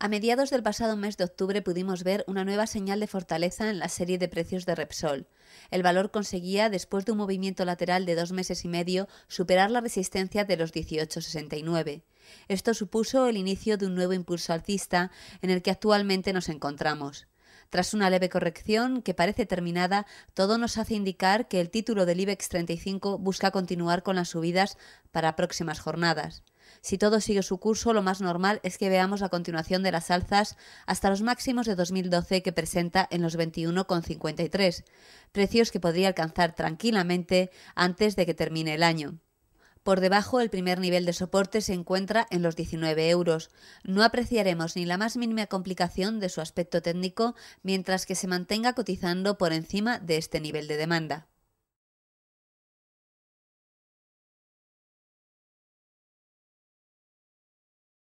A mediados del pasado mes de octubre pudimos ver una nueva señal de fortaleza en la serie de precios de Repsol. El valor conseguía, después de un movimiento lateral de dos meses y medio, superar la resistencia de los 18,69. Esto supuso el inicio de un nuevo impulso alcista en el que actualmente nos encontramos. Tras una leve corrección que parece terminada, todo nos hace indicar que el título del IBEX 35 busca continuar con las subidas para próximas jornadas. Si todo sigue su curso, lo más normal es que veamos la continuación de las alzas hasta los máximos de 2012 que presenta en los 21,53, precios que podría alcanzar tranquilamente antes de que termine el año. Por debajo, el primer nivel de soporte se encuentra en los 19 euros. No apreciaremos ni la más mínima complicación de su aspecto técnico mientras que se mantenga cotizando por encima de este nivel de demanda.